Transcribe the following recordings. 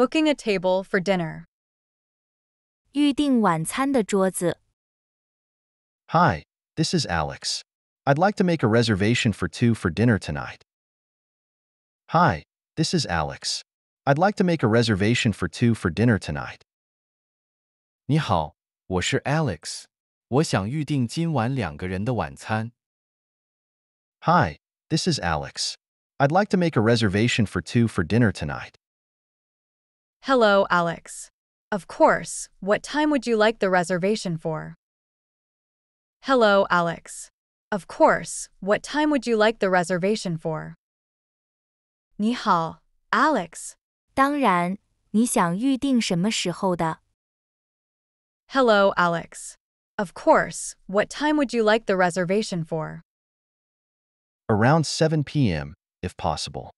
Booking a table for dinner. Hi, this is Alex. I'd like to make a reservation for two for dinner tonight. Hi, this is Alex. I'd like to make a reservation for two for dinner tonight. 你好，我是 Hi, this is Alex. I'd like to make a reservation for two for dinner tonight. Hello, Alex. Of course, what time would you like the reservation for? Hello, Alex. Of course, what time would you like the reservation for? 你好, Alex. 当然,你想预定什么时候的? Hello, Alex. Of course, what time would you like the reservation for? Around 7 p.m., if possible.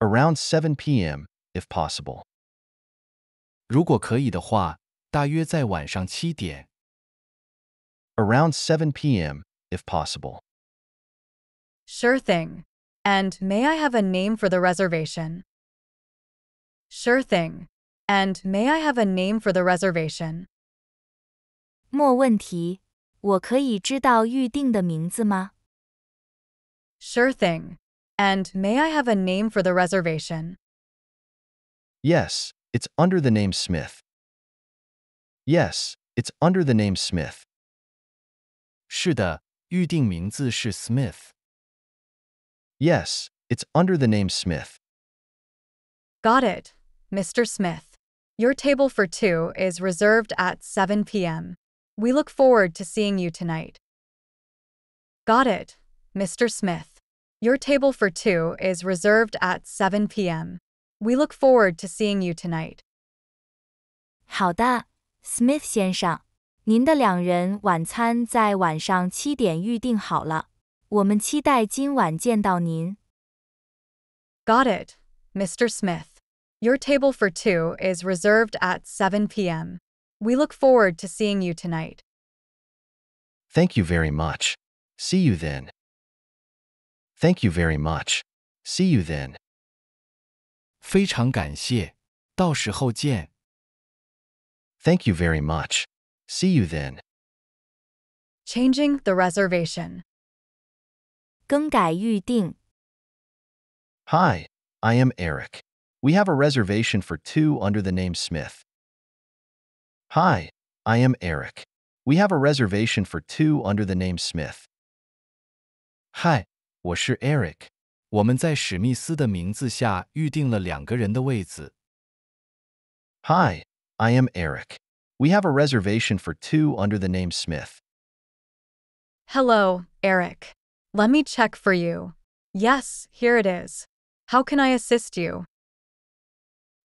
Around 7 p.m., if possible. Around 7 p.m., if possible. Sure thing. And may I have a name for the reservation? Sure thing. And may I have a name for the reservation? Sure thing. And may I have a name for the reservation? Yes, it's under the name Smith. Yes, it's under the name Smith. Smith. Yes, it's under the name Smith. Got it, Mr. Smith. Your table for two is reserved at 7 p.m. We look forward to seeing you tonight. Got it, Mr. Smith. Your table for two is reserved at 7 p.m. We look forward to seeing you tonight. 好的，Smith 先生，您的两人晚餐在晚上七点预定好了。我们期待今晚见到您。Got it, Mr. Smith. Your table for two is reserved at 7 p.m. We look forward to seeing you tonight. Thank you very much. See you then. Thank you very much. See you then. 非常感谢，到时候见。Thank you very much. See you then. Changing the reservation. 更改预定。Hi, I am Eric. We have a reservation for two under the name Smith. Hi, I am Eric. We have a reservation for two under the name Smith. Hi, 我是 Eric。我们在史密斯的名字下预定了两个人的位子。Hi, I am Eric. We have a reservation for two under the name Smith. Hello, Eric. Let me check for you. Yes, here it is. How can I assist you?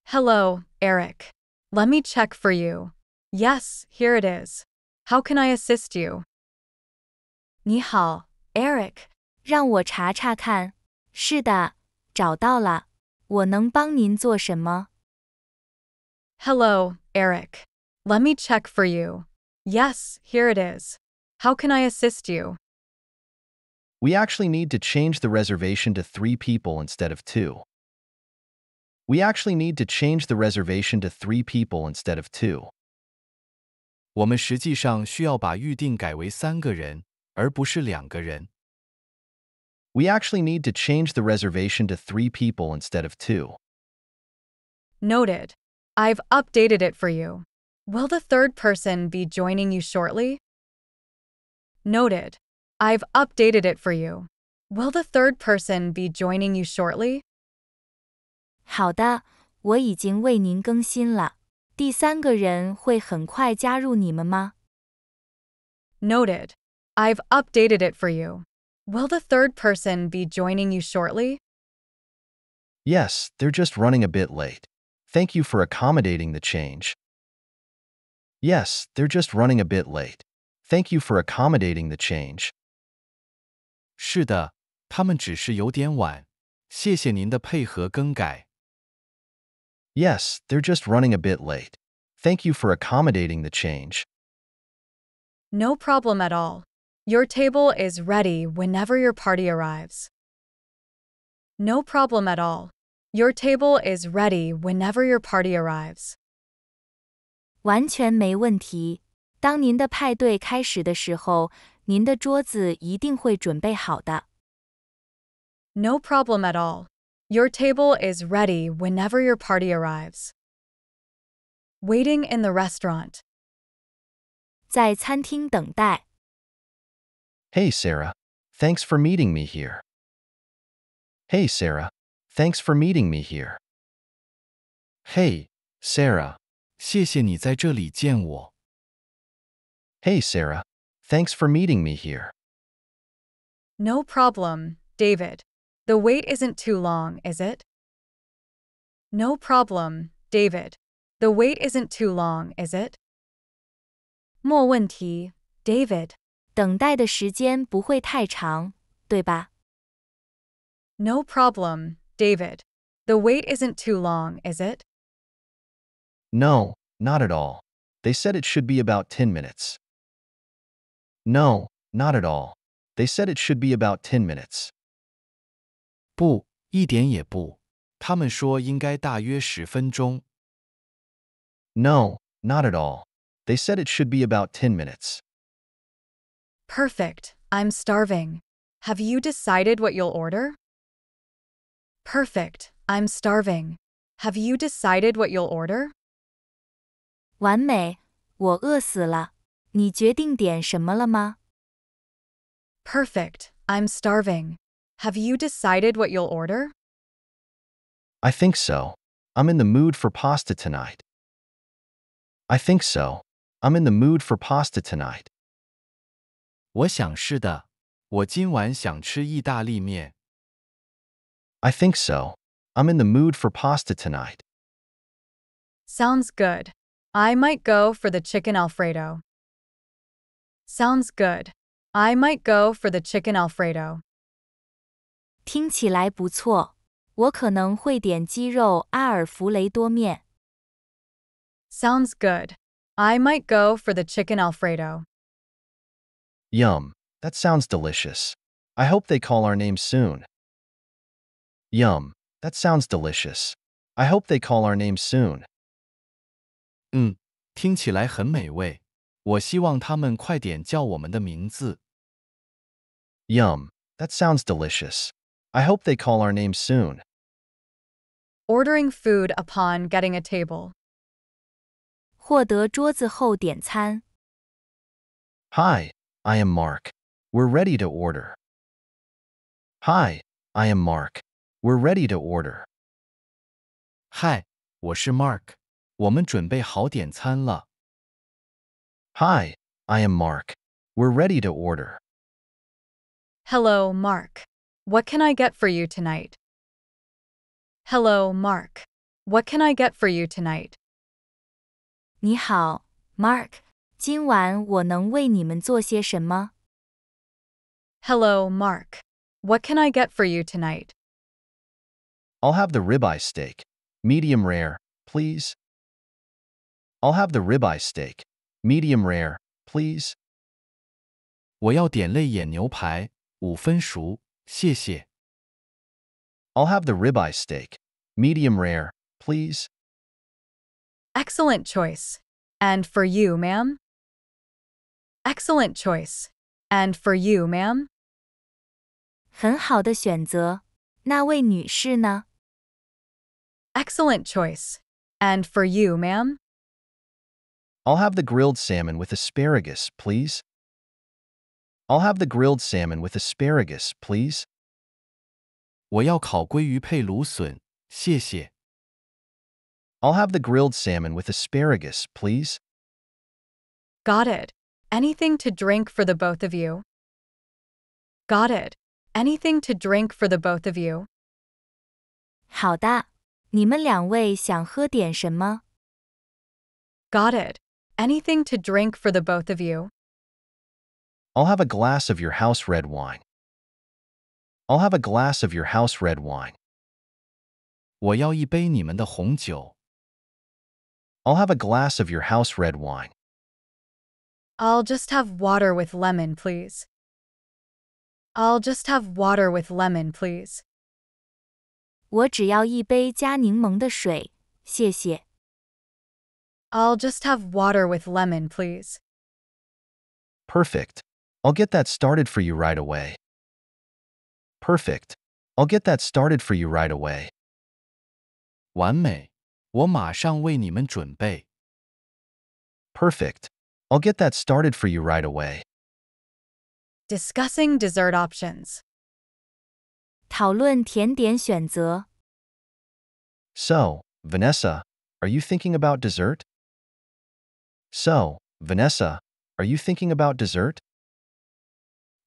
Hello, Eric. Let me check for you. Yes, here it is. How can I assist you? 你好，Eric，让我查查看是的，找到了。我能帮您做什么？Hello, Eric. Let me check for you. Yes, here it is. How can I assist you? We actually need to change the reservation to three people instead of two. We actually need to change the reservation to three people instead of two. 我们实际上需要把预定改为三个人，而不是两个人。we actually need to change the reservation to three people instead of two. Noted. I've updated it for you. Will the third person be joining you shortly? Noted. I've updated it for you. Will the third person be joining you shortly? Noted. i I've updated it for you. Will the third person be joining you shortly? Yes, they're just running a bit late. Thank you for accommodating the change. Yes, they're just running a bit late. Thank you for accommodating the change. 是的，他们只是有点晚。谢谢您的配合更改。Yes, they're just running a bit late. Thank you for accommodating the change. No problem at all. Your table is ready whenever your party arrives. No problem at all. Your table is ready whenever your party arrives. 完全没问题。当您的派对开始的时候，您的桌子一定会准备好的。No problem at all. Your table is ready whenever your party arrives. Waiting in the restaurant. 在餐厅等待。Hey, Sarah. Thanks for meeting me here. Hey, Sarah. Thanks for meeting me here. Hey, Sarah. Hey Sarah. Thanks for meeting me here. No problem, David. The wait isn't too long, is it? No problem, David. The wait isn't too long, is it? 没问题, David. 等待的时间不会太长，对吧？No problem, David. The wait isn't too long, is it? No, not at all. They said it should be about 10 minutes. No, not at all. They said it should be about 10 minutes. 不，一点也不。他们说应该大约十分钟。No, not at all. They said it should be about 10 minutes. Perfect. I'm starving. Have you decided what you'll order? Perfect. I'm starving. Have you decided what you'll order? Perfect. i I'm starving. Have you decided what you'll order? I think so. I'm in the mood for pasta tonight. I think so. I'm in the mood for pasta tonight. 我想是的。我今晚想吃意大利面。I think so. I'm in the mood for pasta tonight. Sounds good. I might go for the chicken Alfredo. Sounds good. I might go for the chicken Alfredo. 听起来不错，我可能会点鸡肉阿尔弗雷多面。Sounds good. I might go for the chicken Alfredo. Yum, that sounds delicious. I hope they call our name soon. Yum, that sounds delicious. I hope they call our name soon. 嗯，听起来很美味。我希望他们快点叫我们的名字。Yum, mm. that sounds delicious. I hope they call our name soon. Ordering food upon getting a table. 获得桌子后点餐。Hi, I am Mark. We're ready to order. Hi, I am Mark. We're ready to order. Hi, Mark. Hi, I am Mark. We're ready to order. Hello, Mark. What can I get for you tonight? Hello, Mark. What can I get for you tonight? 你好，Mark。今晚我能为你们做些什么？Hello, Mark. What can I get for you tonight? I'll have the ribeye steak, medium rare, please. I'll have the ribeye steak, medium rare, please. 我要点肋眼牛排，五分熟，谢谢。I'll have the ribeye steak, medium rare, please. Excellent choice. And for you, ma'am? Excellent choice. And for you, ma'am? 很好的选择。那位女士呢？Excellent choice. And for you, ma'am? I'll have the grilled salmon with asparagus, please. I'll have the grilled salmon with asparagus, please. 我要烤鲑鱼配芦笋，谢谢。I'll have the grilled salmon with asparagus, please. Got it. Anything to drink for the both of you. Got it. Anything to drink for the both of you. Got it. Anything to drink for the both of you. I'll have a glass of your house red wine. I'll have a glass of your house red wine. 我要一杯你们的红酒。I'll have a glass of your house red wine. I'll just have water with lemon, please. I'll just have water with lemon, please. 我只要一杯加柠檬的水，谢谢。I'll just have water with lemon, please. Perfect. I'll get that started for you right away. Perfect. I'll get that started for you right away. 完美，我马上为你们准备。Perfect. I'll get that started for you right away. Discussing dessert options. So, Vanessa, are you thinking about dessert? So, Vanessa, are you thinking about dessert?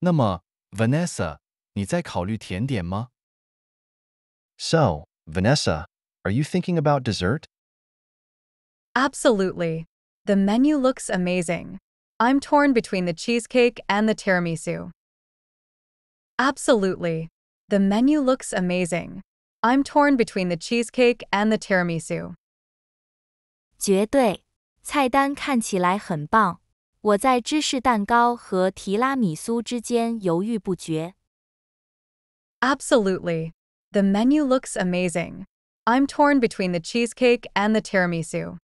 So, Vanessa, are you thinking about dessert? Absolutely. The menu looks amazing. I'm torn between the cheesecake and the tiramisu. Absolutely. The menu looks amazing. I'm torn between the cheesecake and the tiramisu. 绝对，菜单看起来很棒。我在芝士蛋糕和提拉米苏之间犹豫不决。Absolutely. The menu looks amazing. I'm torn between the cheesecake and the tiramisu.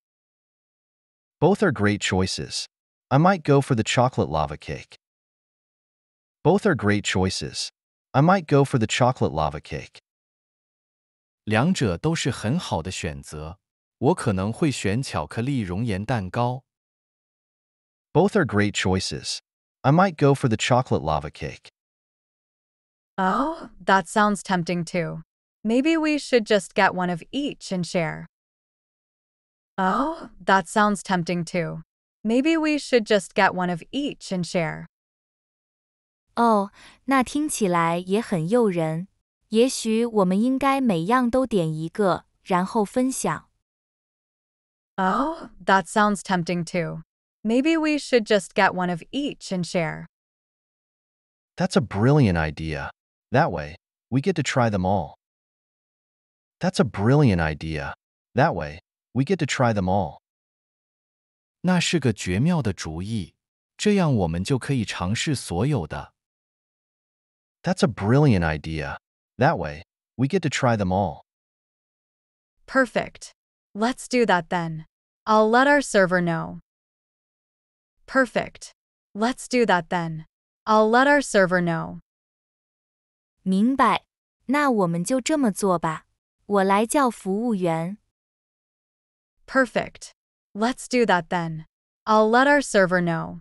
Both are great choices. I might go for the chocolate lava cake. Both are great choices. I might go for the chocolate lava cake. 两者都是很好的选择。我可能会选巧克力熔岩蛋糕。Both are great choices. I might go for the chocolate lava cake. Oh, that sounds tempting too. Maybe we should just get one of each and share. Oh, that sounds tempting too. Maybe we should just get one of each and share. 哦，那听起来也很诱人。也许我们应该每样都点一个，然后分享。Oh, oh, that sounds tempting too. Maybe we should just get one of each and share. That's a brilliant idea. That way, we get to try them all. That's a brilliant idea. That way, we get to try them all. 那是个绝妙的主意，这样我们就可以尝试所有的。That's a brilliant idea. That way, we get to try them all. Perfect. Let's do that then. I'll let our server know. Perfect. Let's do that then. I'll let our server know. 明白，那我们就这么做吧。我来叫服务员。Perfect. Let's do that then. I'll let our server know.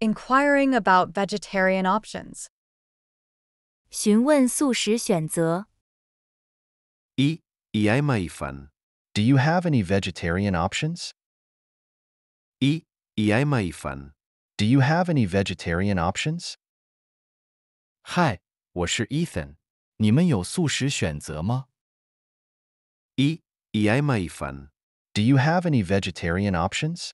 Inquiring about vegetarian options. 询问素食选择。一、i maifan. Do you have any vegetarian options? 一、i maifan. Do you have any vegetarian options? Hi, 嗨，我是 Ethan。你们有素食选择吗？一 Y maífan. Do you have any vegetarian options?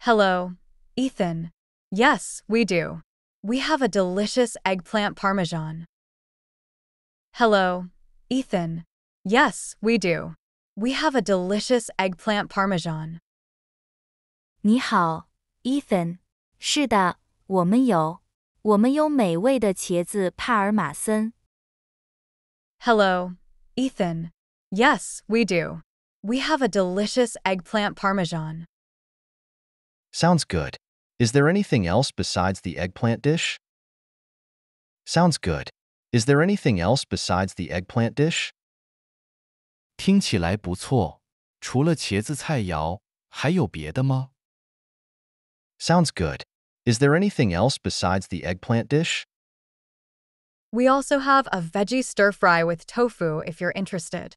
Hello, Ethan. Yes, we do. We have a delicious eggplant parmesan. Hello, Ethan. Yes, we do. We have a delicious eggplant parmesan. 你好，Ethan。是的，我们有，我们有美味的茄子帕尔马森。Hello, Ethan. Yes, we do. We have a delicious eggplant parmesan. Sounds good. Is there anything else besides the eggplant dish? Sounds good. Is there anything else besides the eggplant dish? Sounds good. Is there anything else besides the eggplant dish? We also have a veggie stir fry with tofu if you're interested.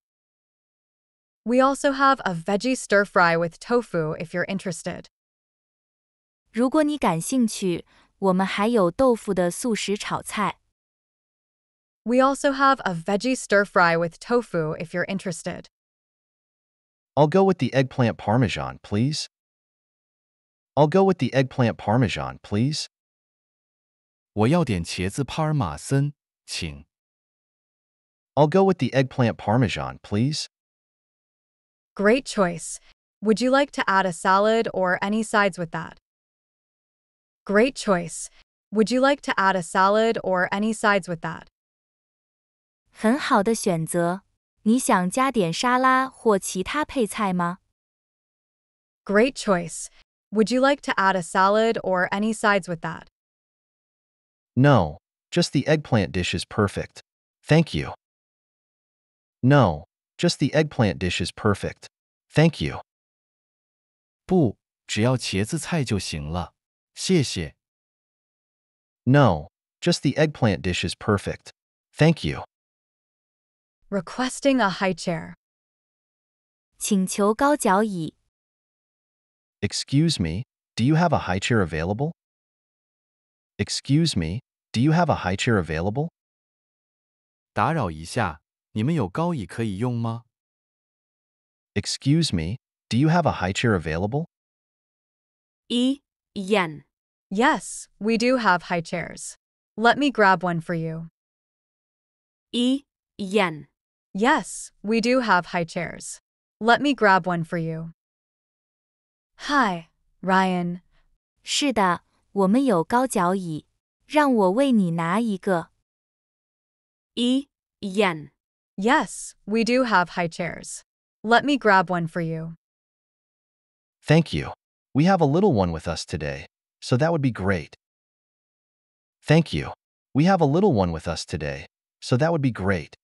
We also have a veggie stir fry with tofu if you're interested. 如果你感兴趣，我们还有豆腐的素食炒菜。We also have a veggie stir fry with tofu if you're interested. I'll go with the eggplant parmesan, please. I'll go with the eggplant parmesan, please. 我要点茄子帕尔马森，请。I'll go with the eggplant parmesan, please. Great choice. Would you like to add a salad or any sides with that? Great choice. Would you like to add a salad or any sides with that? 很好的选择。你想加点沙拉或其他配菜吗？Great choice. Would you like to add a salad or any sides with that? No, just the eggplant dish is perfect. Thank you. No, just the eggplant dish is perfect. Thank you. No, just the eggplant dish is perfect. Thank you. Requesting a high chair. Excuse me, do you have a high chair available? Excuse me, do you have a high chair available? 打扰一下，你们有高椅可以用吗？Excuse me, do you have a high chair available? E yen. Yes, we do have high chairs. Let me grab one for you. E yen. Yes, we do have high chairs. Let me grab one for you. Hi, Ryan. 是的，我们有高脚椅，让我为你拿一个。一 yen. Yes, we do have high chairs. Let me grab one for you. Thank you. We have a little one with us today, so that would be great. Thank you. We have a little one with us today, so that would be great.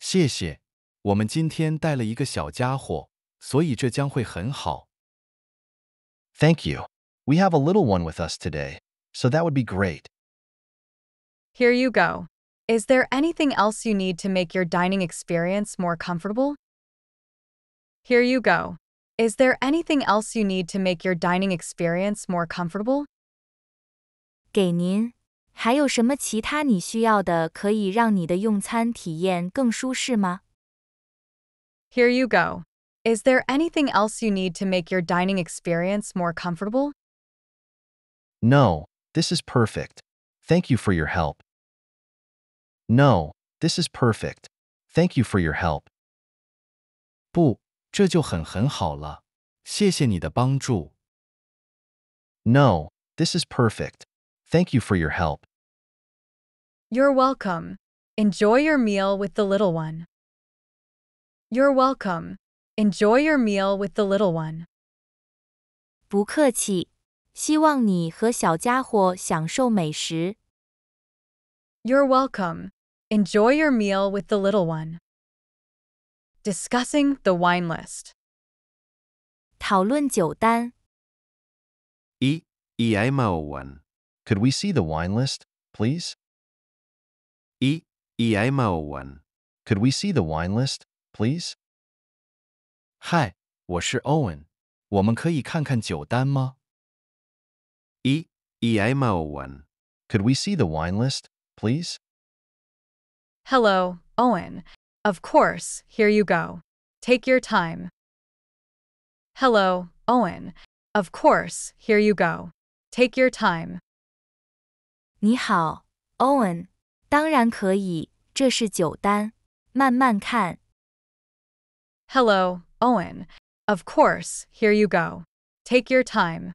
谢谢，我们今天带了一个小家伙，所以这将会很好。Thank you. We have a little one with us today, so that would be great. Here you go. Is there anything else you need to make your dining experience more comfortable? Here you go. Is there anything else you need to make your dining experience more comfortable? Here you go. Is there anything else you need to make your dining experience more comfortable? No, this is perfect. Thank you for your help. No, this is perfect. Thank you for your help. 不，这就很很好了。谢谢你的帮助。No, this is perfect. Thank you for your help. You're welcome. Enjoy your meal with the little one. You're welcome. Enjoy your meal with the little one. 不客气，希望你和小家伙享受美食。You're welcome. Enjoy your meal with the little one. Discussing the wine list. 讨论酒单。一，Iema one. Could we see the wine list, please? 一，Iema one. Could we see the wine list, please? 嗨，我是 Owen，我们可以看看酒单吗？一，Iema one. Could we see the wine list, please? Hello, Owen. Of course, here you go. Take your time. Hello, Owen. Of course, here you go. Take your time. 你好，Owen。当然可以，这是酒单，慢慢看。Hello, Owen. Of course, here you go. Take your time.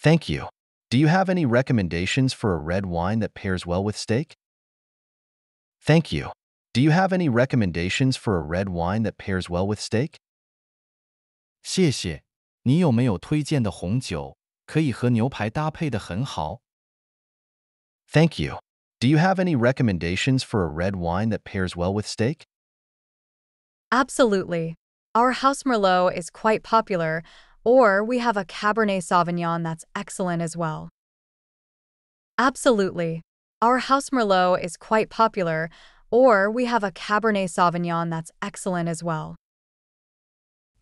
Thank you. Do you have any recommendations for a red wine that pairs well with steak? Thank you. Do you have any recommendations for a red wine that pairs well with steak? Thank you. Do you have any recommendations for a red wine that pairs well with steak? Absolutely. Our house Merlot is quite popular, or we have a Cabernet Sauvignon that's excellent as well. Absolutely. Our House Merlot is quite popular, or we have a Cabernet Sauvignon that's excellent as well.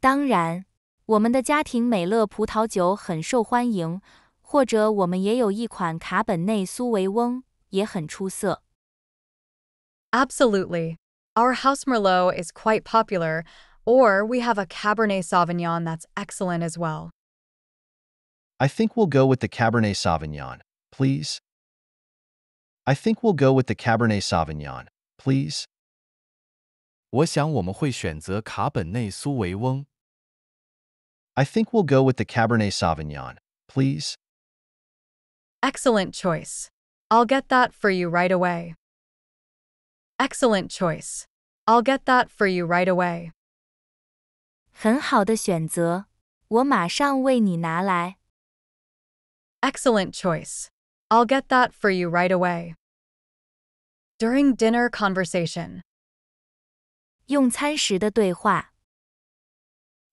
当然，我们的家庭美乐葡萄酒很受欢迎，或者我们也有一款卡本内苏维翁，也很出色。Absolutely. Our House Merlot is quite popular, or we have a Cabernet Sauvignon that's excellent as well. I think we'll go with the Cabernet Sauvignon, please. I think we'll go with the Cabernet Sauvignon, please. I think we'll go with the Cabernet Sauvignon, please. Excellent choice. I'll get that for you right away. Excellent choice. I'll get that for you right away. Excellent choice. I'll get that for you right away. During dinner conversation.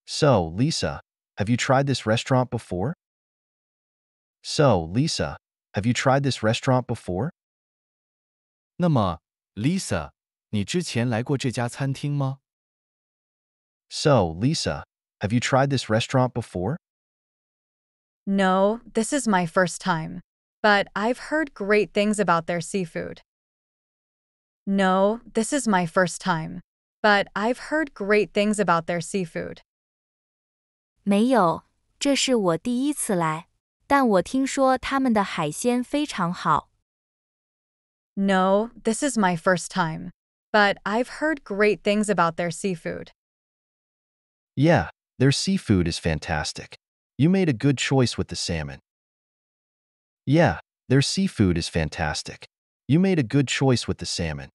So, Lisa, have you tried this restaurant before? So, Lisa, have you tried this restaurant before? So, Lisa, have you tried this restaurant before? No, this is my first time but I've heard great things about their seafood. No, this is my first time, but I've heard great things about their seafood. 没有，这是我第一次来，但我听说他们的海鲜非常好。No, this is my first time, but I've heard great things about their seafood. Yeah, their seafood is fantastic. You made a good choice with the salmon. Yeah, their seafood is fantastic. You made a good choice with the salmon.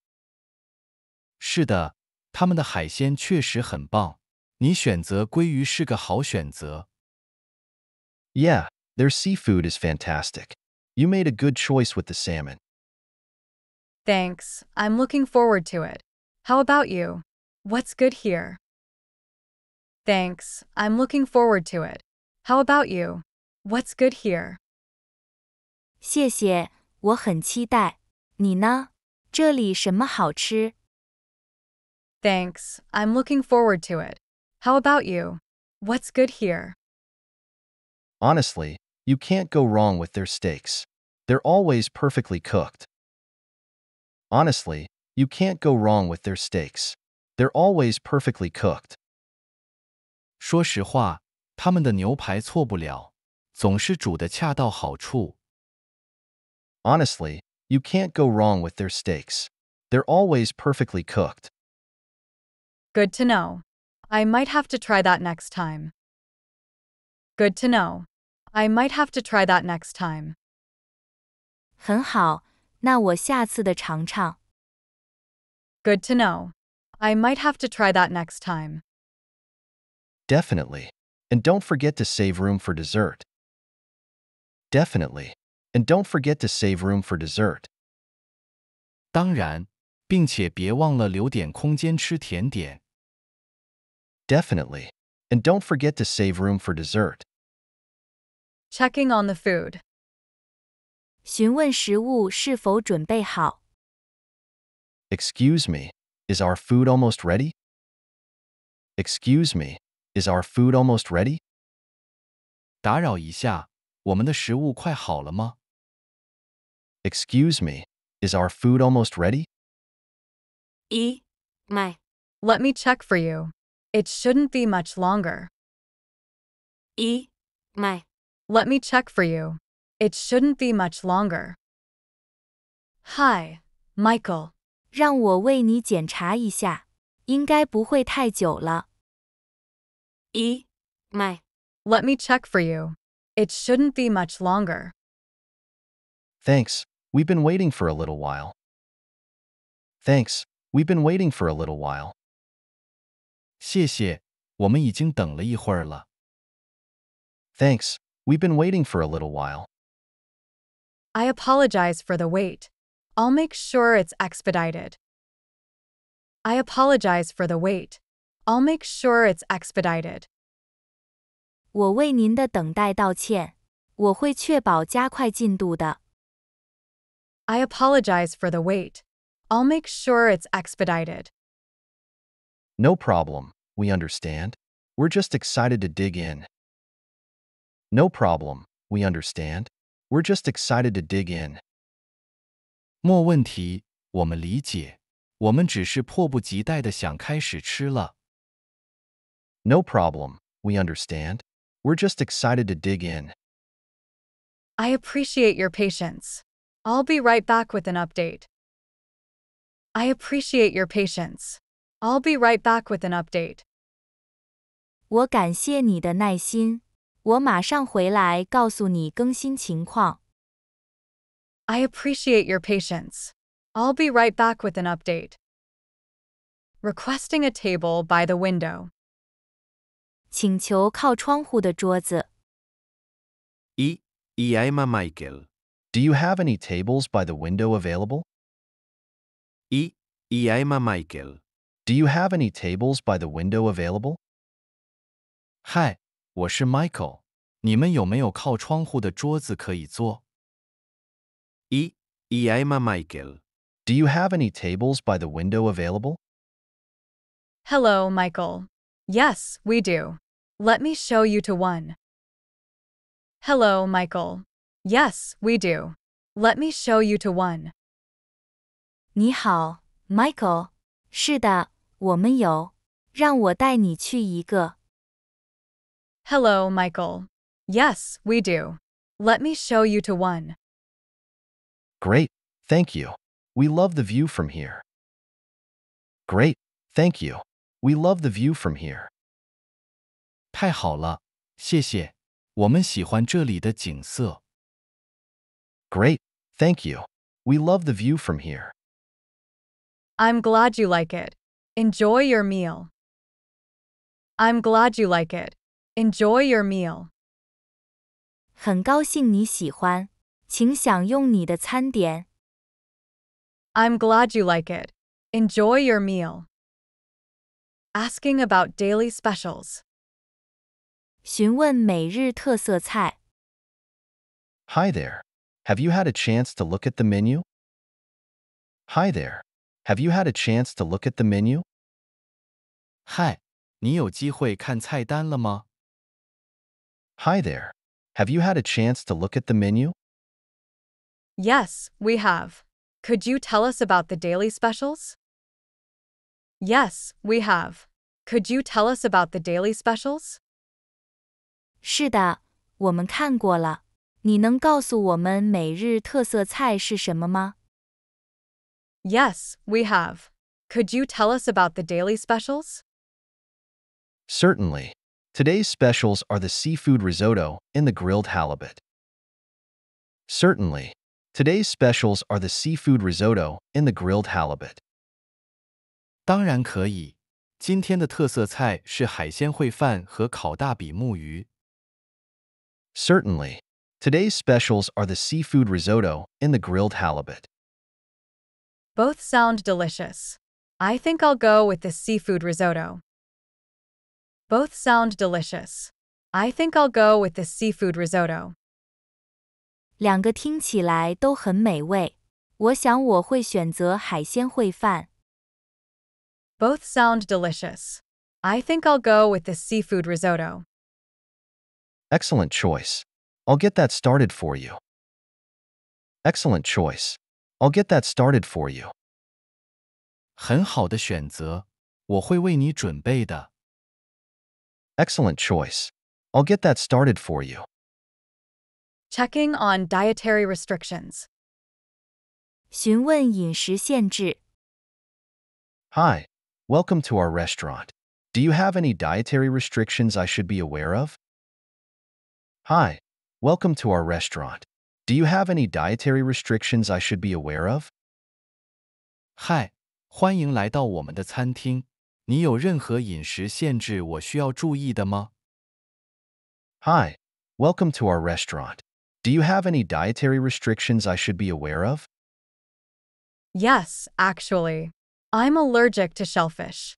是的，他们的海鲜确实很棒。你选择鲑鱼是个好选择。Yeah, their seafood is fantastic. You made a good choice with the salmon. Thanks. I'm looking forward to it. How about you? What's good here? Thanks. I'm looking forward to it. How about you? What's good here? 谢谢，我很期待。你呢？这里什么好吃？Thanks, I'm looking forward to it. How about you? What's good here? Honestly, you can't go wrong with their steaks. They're always perfectly cooked. Honestly, you can't go wrong with their steaks. They're always perfectly cooked. 说实话，他们的牛排错不了，总是煮得恰到好处。Honestly, you can't go wrong with their steaks. They're always perfectly cooked. Good to know. I might have to try that next time. Good to know. I might have to try that next time. 很好，那我下次的尝尝。Good to know. I might have to try that next time. Definitely. And don't forget to save room for dessert. Definitely. And don't forget to save room for dessert. 当然，并且别忘了留点空间吃甜点。Definitely. And don't forget to save room for dessert. Checking on the food. Excuse me, is our food almost ready? Excuse me, is our food almost ready? 打扰一下，我们的食物快好了吗？Excuse me, is our food almost ready? E, my. Let me check for you. It shouldn't be much longer. E, my. Let me check for you. It shouldn't be much longer. Hi, Michael. 让我为你检查一下，应该不会太久了。E, my. Let me check for you. It shouldn't be much longer. Thanks, We've been waiting for a little while. Thanks. We've been waiting for a little while. 谢谢，我们已经等了一会儿了。Thanks. We've been waiting for a little while. I apologize for the wait. I'll make sure it's expedited. I apologize for the wait. I'll make sure it's expedited. 我为您的等待道歉，我会确保加快进度的。I apologize for the wait. I'll make sure it's expedited. No problem, we understand. We're just excited to dig in. No problem, we understand. We're just excited to dig in. 没问题，我们理解。我们只是迫不及待的想开始吃了。No problem, we understand. We're just excited to dig in. I appreciate your patience. I'll be right back with an update. I appreciate your patience. I'll be right back with an update. 我感谢你的耐心，我马上回来告诉你更新情况。I appreciate your patience. I'll be right back with an update. Requesting a table by the window. 请求靠窗户的桌子。I, I am Michael. Do you have any tables by the window available? I, ja Michael. Do you have any tables by the window available? 嗨，我是 i ja ima Michael. Do you have any tables by the window available? Hello, Michael. Yes, we do. Let me show you to one. Hello, Michael. Yes, we do. Let me show you to one. 你好，Michael。是的，我们有。让我带你去一个。Hello, Michael. Yes, we do. Let me show you to one. Great, thank you. We love the view from here. Great, thank you. We love the view from here. 太好了，谢谢。我们喜欢这里的景色。Great, thank you. We love the view from here. I'm glad you like it. Enjoy your meal. I'm glad you like it. Enjoy your meal. 很高兴你喜欢，请享用你的餐点。I'm glad you like it. Enjoy your meal. Asking about daily specials. 询问每日特色菜。Hi there. Have you had a chance to look at the menu? Hi there. Have you had a chance to look at the menu? 嗨，你有机会看菜单了吗 Hi there. Have you had a chance to look at the menu? Yes, we have. Could you tell us about the daily specials? Yes, we have. Could you tell us about the daily specials? 是的，我们看过了。你能告诉我们每日特色菜是什么吗？Yes, we have. Could you tell us about the daily specials? Certainly. Today's specials are the seafood risotto and the grilled halibut. Certainly. Today's specials are the seafood risotto and the grilled halibut. 当然可以。今天的特色菜是海鲜烩饭和烤大比目鱼。Certainly. Today's specials are the seafood risotto and the grilled halibut. Both sound delicious. I think I'll go with the seafood risotto. Both sound delicious. I think I'll go with the seafood risotto. 两个听起来都很美味，我想我会选择海鲜烩饭。Both sound delicious. I think I'll go with the seafood risotto. Excellent choice. I'll get that started for you. Excellent choice. I'll get that started for you. 很好的选择，我会为你准备的。Excellent choice. I'll get that started for you. Checking on dietary restrictions. 询问饮食限制。Hi, welcome to our restaurant. Do you have any dietary restrictions I should be aware of? Hi, Welcome to our restaurant. Do you have any dietary restrictions I should be aware of? 嗨，欢迎来到我们的餐厅。你有任何饮食限制我需要注意的吗？Hi, welcome to our restaurant. Do you have any dietary restrictions I should be aware of? Yes, actually. I'm allergic to shellfish.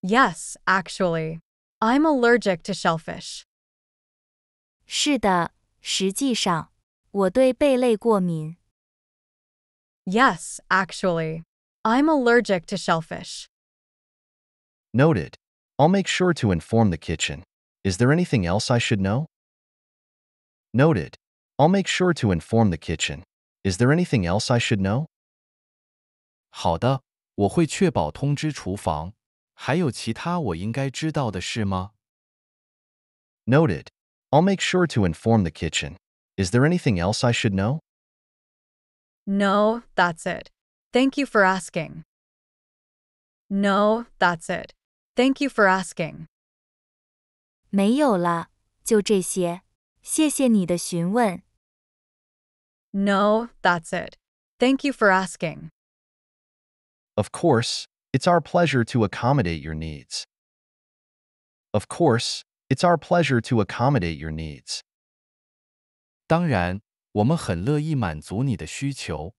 Yes, actually. I'm allergic to shellfish. 是的，实际上，我对贝类过敏。Yes, actually. I'm allergic to shellfish. Noted. I'll make sure to inform the kitchen. Is there anything else I should know? Noted. I'll make sure to inform the kitchen. Is there anything else I should know? 好的，我会确保通知厨房。还有其他我应该知道的事吗？Noted. I'll make sure to inform the kitchen. Is there anything else I should know? No, that's it. Thank you for asking. No, that's it. Thank you for asking. 没有了，就这些。谢谢你的询问。No, that's it. Thank you for asking. Of course, it's our pleasure to accommodate your needs. Of course, it's our pleasure to accommodate your needs. 当然，我们很乐意满足你的需求。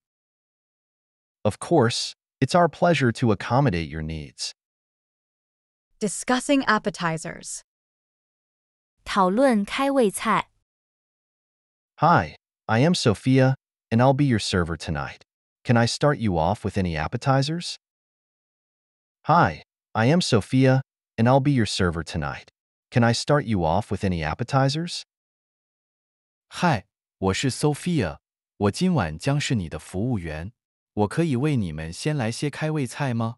Of course, it's our pleasure to accommodate your needs. Discussing appetizers. 讨论开胃菜。Hi, I am Sophia, and I'll be your server tonight. Can I start you off with any appetizers? Hi, I am Sophia, and I'll be your server tonight. Can I start you off with any appetizers? Hi, 我是 Sophia，我今晚将是你的服务员。我可以为你们先来些开胃菜吗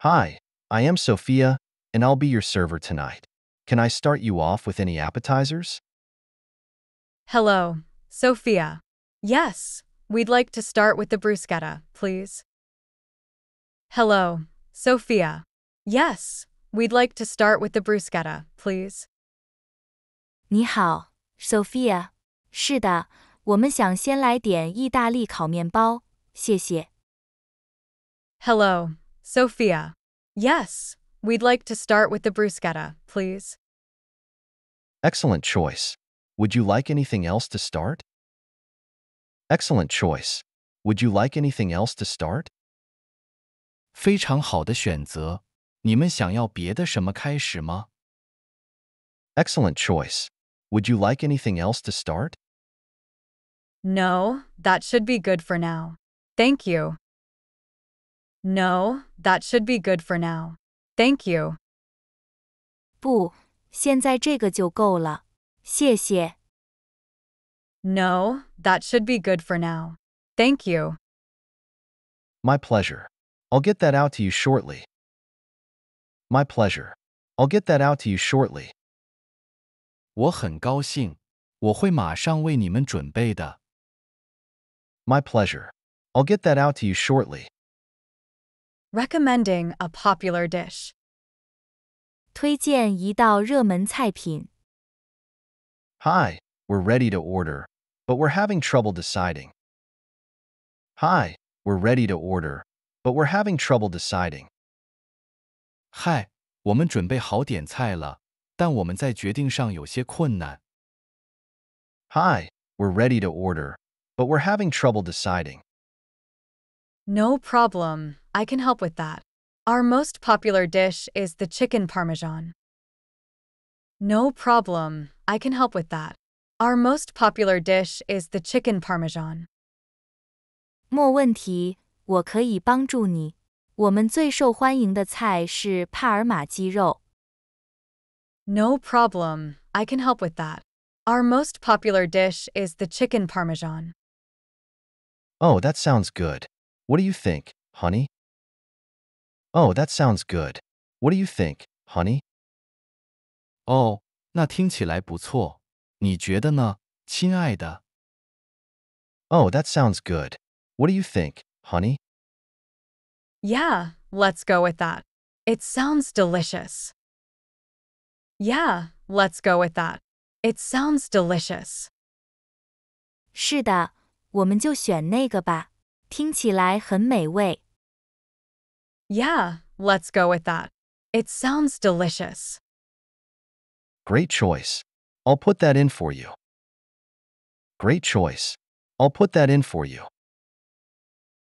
？Hi, I am Sophia, and I'll be your server tonight. Can I start you off with any appetizers? Hello, Sophia. Yes, we'd like to start with the bruschetta, please. Hello, Sophia. Yes, We'd like to start with the bruschetta, please. 你好，Sophia。是的，我们想先来点意大利烤面包，谢谢。Hello, Sophia. Yes, we'd like to start with the bruschetta, please. Excellent choice. Would you like anything else to start? Excellent choice. Would you like anything else to start? 非常好的选择。你们想要别的什么开始吗？Excellent choice. Would you like anything else to start? No, that should be good for now. Thank you. No, that should be good for now. Thank you. 不，现在这个就够了，谢谢。No, that should be good for now. Thank you. My pleasure. I'll get that out to you shortly. My pleasure. I'll get that out to you shortly. 我很高兴，我会马上为你们准备的。My pleasure. I'll get that out to you shortly. Recommending a popular dish. 推荐一道热门菜品。Hi, we're ready to order, but we're having trouble deciding. Hi, we're ready to order, but we're having trouble deciding. 嗨，我们准备好点菜了，但我们在决定上有些困难。Hi, we're ready to order, but we're having trouble deciding. No problem. I can help with that. Our most popular dish is the chicken parmesan. No problem. I can help with that. Our most popular dish is the chicken parmesan. 没问题，我可以帮助你。我们最受欢迎的菜是帕尔马鸡肉。No problem. I can help with that. Our most popular dish is the chicken parmesan. Oh, that sounds good. What do you think, honey? Oh, that sounds good. What do you think, honey? Oh, 那听起来不错。你觉得呢，亲爱的？Oh, that sounds good. What do you think, honey? Yeah, let's go with that. It sounds delicious. Yeah, let's go with that. It sounds delicious. 是的，我们就选那个吧。听起来很美味。Yeah, let's go with that. It sounds delicious. Great choice. I'll put that in for you. Great choice. I'll put that in for you.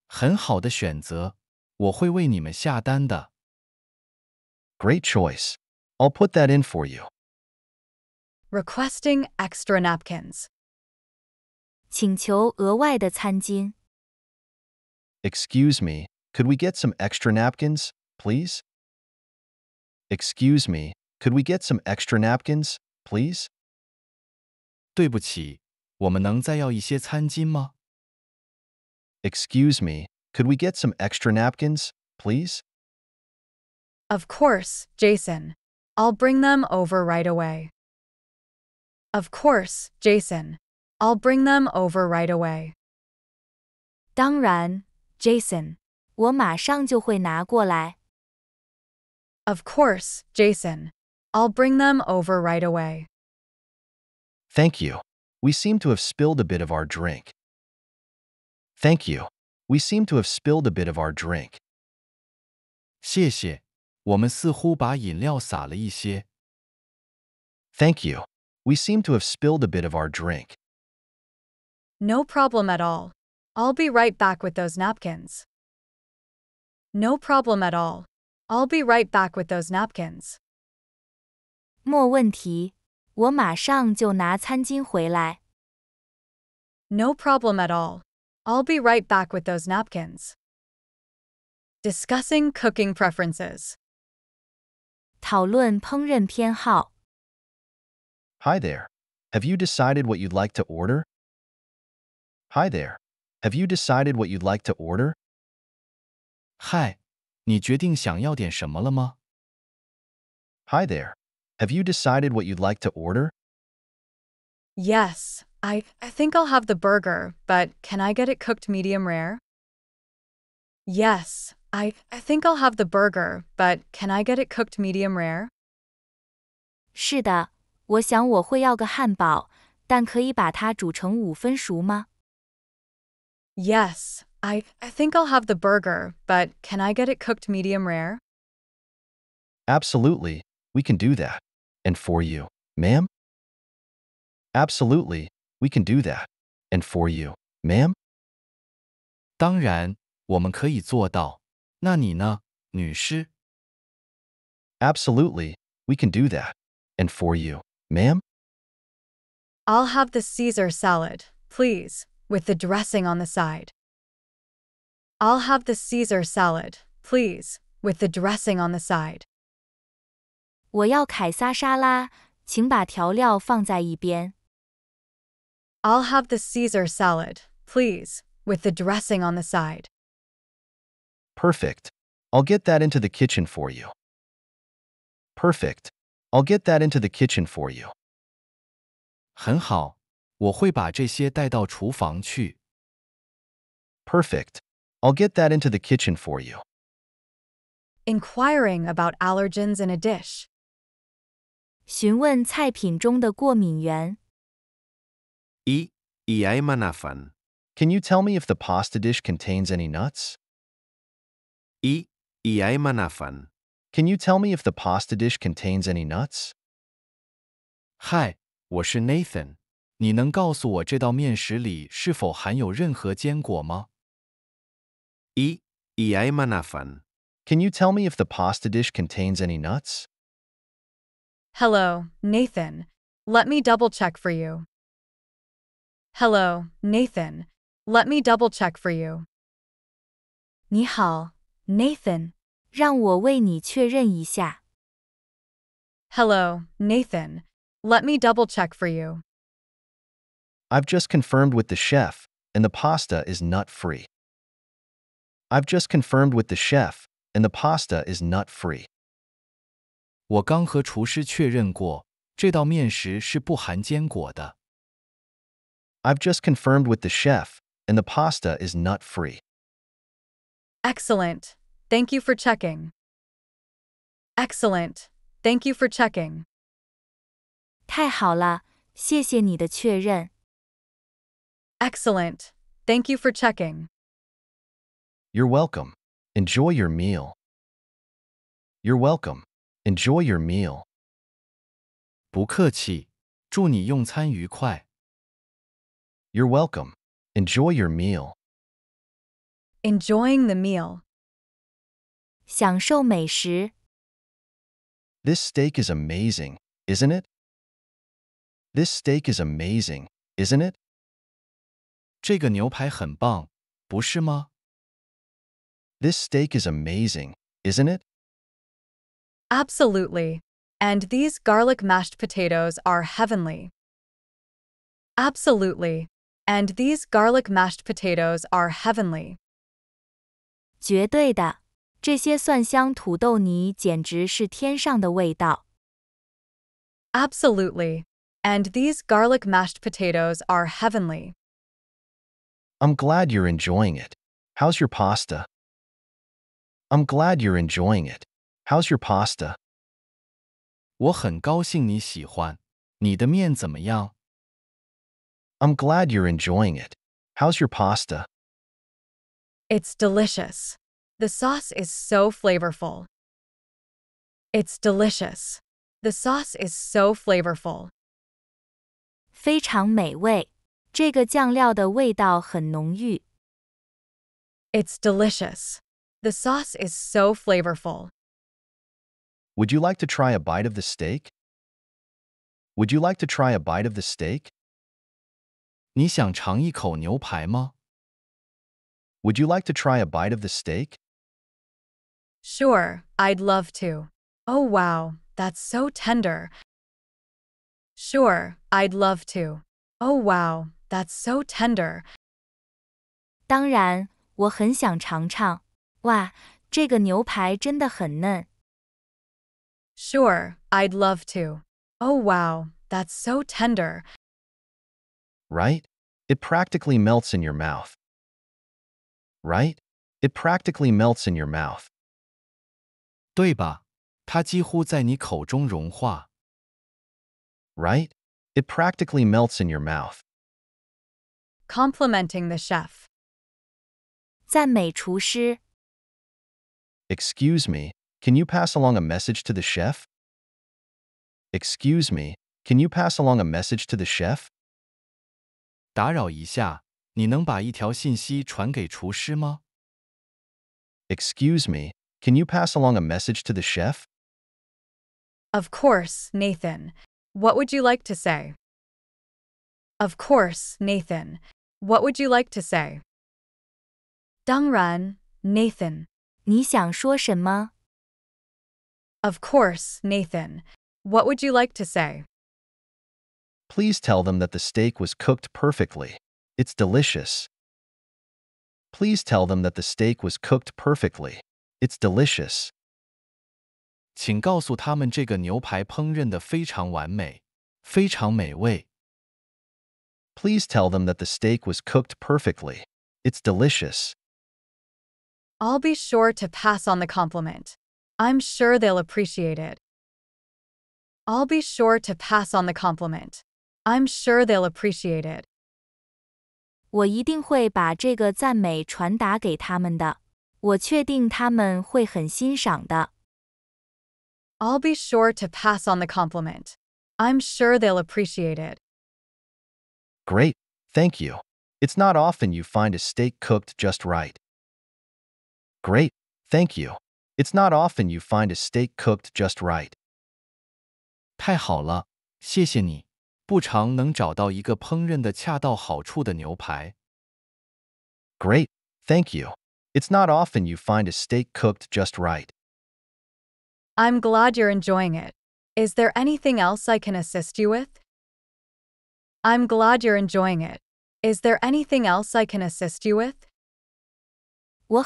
很好的选择，Great choice. I'll put that in for you. Requesting extra napkins. Excuse me, could we get some extra napkins, please? Excuse me, could we get some extra napkins, please? Excuse me, could we get some extra napkins, please? Of course, Jason. I'll bring them over right away. Of course, Jason. I'll bring them over right away. 当然，Jason，我马上就会拿过来。Of course, Jason. I'll bring them over right away. Thank you. We seem to have spilled a bit of our drink. Thank you. We seem to have spilled a bit of our drink. 谢谢，我们似乎把饮料洒了一些。Thank you. We seem to have spilled a bit of our drink. No problem at all. I'll be right back with those napkins. No problem at all. I'll be right back with those napkins. No problem at all. I'll be right back with those napkins. Discussing cooking preferences. Hi there. Have you decided what you'd like to order? Hi there. Have you decided what you'd like to order? Hi, 你决定想要点什么了吗? Hi there. Have you decided what you'd like to order? Yes, I, I think I'll have the burger, but can I get it cooked medium rare? Yes, I, I think I'll have the burger, but can I get it cooked medium rare? 是的，我想我会要个汉堡，但可以把它煮成五分熟吗？Yes, I, I think I'll have the burger, but can I get it cooked medium rare? Absolutely, we can do that. And for you, ma'am? Absolutely, we can do that. And for you, ma'am? Absolutely, we can do that. And for you, ma'am? I'll have the Caesar salad, please, with the dressing on the side. I'll have the Caesar salad, please, with the dressing on the side. 我要凯撒沙拉，请把调料放在一边。I'll have the Caesar salad, please, with the dressing on the side. Perfect. I'll get that into the kitchen for you. Perfect. I'll get that into the kitchen for you. 很好，我会把这些带到厨房去。Perfect. I'll get that into the kitchen for you. Inquiring about allergens in a dish. 询问菜品中的过敏源。E. Iai manafan. Can you tell me if the pasta dish contains any nuts? E. Iai manafan. Can you tell me if the pasta dish contains any nuts? Hi, 我是 Nathan。你能告诉我这道面食里是否含有任何坚果吗？E. Iai manafan. Can you tell me if the pasta dish contains any nuts? Hello, Nathan. Let me double check for you. Hello, Nathan. Let me double check for you. Hello, Nathan. Let me double check for you. I've just confirmed with the chef, and the pasta is nut free. I've just confirmed with the chef, and the pasta is nut free. 我刚和厨师确认过，这道面食是不含坚果的。I've just confirmed with the chef, and the pasta is nut-free. Excellent. Thank you for checking. Excellent. Thank you for checking. 太好了，谢谢你的确认。Excellent. Thank you for checking. You're welcome. Enjoy your meal. You're welcome. Enjoy your meal. 不客气，祝你用餐愉快。you're welcome. Enjoy your meal. Enjoying the meal. This steak is amazing, isn't it? This steak is amazing, isn't it? this steak is amazing, isn't it? Absolutely. And these garlic mashed potatoes are heavenly. Absolutely. And these garlic mashed potatoes are heavenly. 绝对的，这些蒜香土豆泥简直是天上的味道。Absolutely. And these garlic mashed potatoes are heavenly. I'm glad you're enjoying it. How's your pasta? I'm glad you're enjoying it. How's your pasta? 我很高兴你喜欢。你的面怎么样？I'm glad you're enjoying it. How's your pasta? It's delicious. The sauce is so flavorful. It's delicious. The sauce is so flavorful. It's delicious. The sauce is so flavorful. Would you like to try a bite of the steak? Would you like to try a bite of the steak? Would you like to try a bite of the steak? Sure, I'd love to. Oh wow, that's so tender. Sure, I'd love to. Oh wow, that's so tender. 当然，我很想尝尝。哇，这个牛排真的很嫩。Sure, I'd love to. Oh wow, that's so tender. Right? It practically melts in your mouth. Right? It practically melts in your mouth. Right? It practically melts in your mouth. Complimenting the chef. Excuse me, can you pass along a message to the chef? Excuse me, can you pass along a message to the chef? 打扰一下，你能把一条信息传给厨师吗？Excuse me, can you pass along a message to the chef? Of course, Nathan. What would you like to say? Of course, Nathan. What would you like to say? 当然，Nathan。你想说什么？Of course, Nathan. What would you like to say? Please tell them that the steak was cooked perfectly. It's delicious. Please tell them that the steak was cooked perfectly. It's delicious. Please tell them that the steak was cooked perfectly. It's delicious. I'll be sure to pass on the compliment. I'm sure they'll appreciate it. I'll be sure to pass on the compliment. I'm sure they'll appreciate it. 我一定会把这个赞美传达给他们的，我确定他们会很欣赏的。I'll be sure to pass on the compliment. I'm sure they'll appreciate it. Great, thank you. It's not often you find a steak cooked just right. Great, thank you. It's not often you find a steak cooked just right. 太好了，谢谢你。不常能找到一个烹饪的恰到好处的牛排。Great, thank you. It's not often you find a steak cooked just right. I'm glad you're enjoying it. Is there anything else I can assist you with? I'm glad you're enjoying it. Is there anything else I can assist you with? i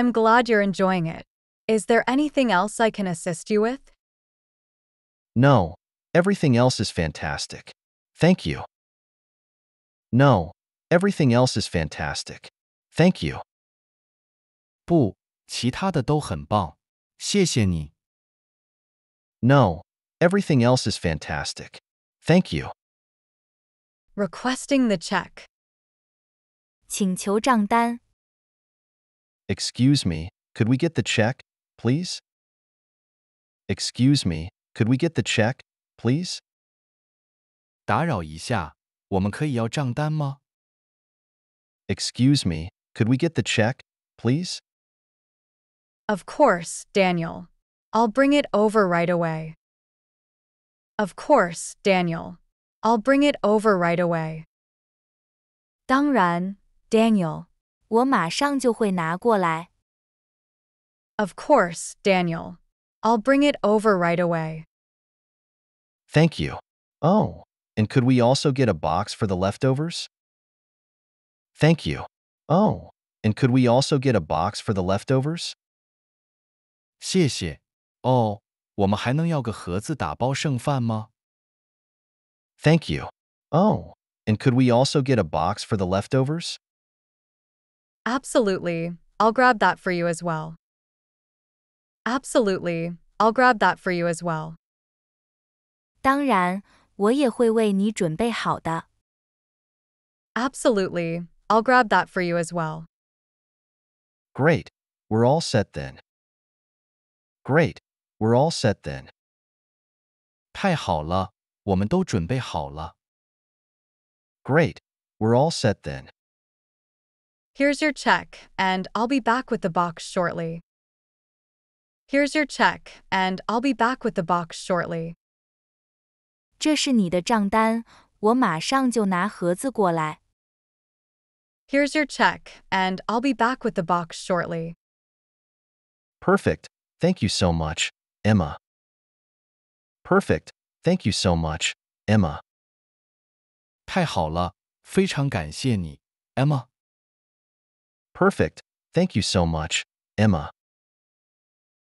am glad you're enjoying it. Is there anything else I can assist you with? No, everything else is fantastic. Thank you. No, everything else is fantastic. Thank you. 不，其他的都很棒，谢谢你。No, everything else is fantastic. Thank you. Requesting the check. 请求账单。Excuse me, could we get the check? please? Excuse me, could we get the check, please? Excuse me, could we get the check, please? Of course, Daniel. I'll bring it over right away. Of course, Daniel. I'll bring it over right away. Of course, Daniel. I'll bring it over right away. Thank you. Oh, and could we also get a box for the leftovers? Thank you. Oh, and could we also get a box for the leftovers? 谢谢。哦，我们还能要个盒子打包剩饭吗？Thank you. Oh, and could we also get a box for the leftovers? Absolutely. I'll grab that for you as well. Absolutely. I'll grab that for you as well. 当然，我也会为你准备好的。Absolutely. I'll grab that for you as well. Great. We're all set then. Great. We're all set then. 太好了，我们都准备好了。Great. We're all set then. Here's your check, and I'll be back with the box shortly. Here's your check, and I'll be back with the box shortly. 这是你的账单，我马上就拿盒子过来。Here's your check, and I'll be back with the box shortly. Perfect. Thank you so much, Emma. Perfect. Thank you so much, Emma. 太好了，非常感谢你，Emma. Perfect. Thank you so much, Emma.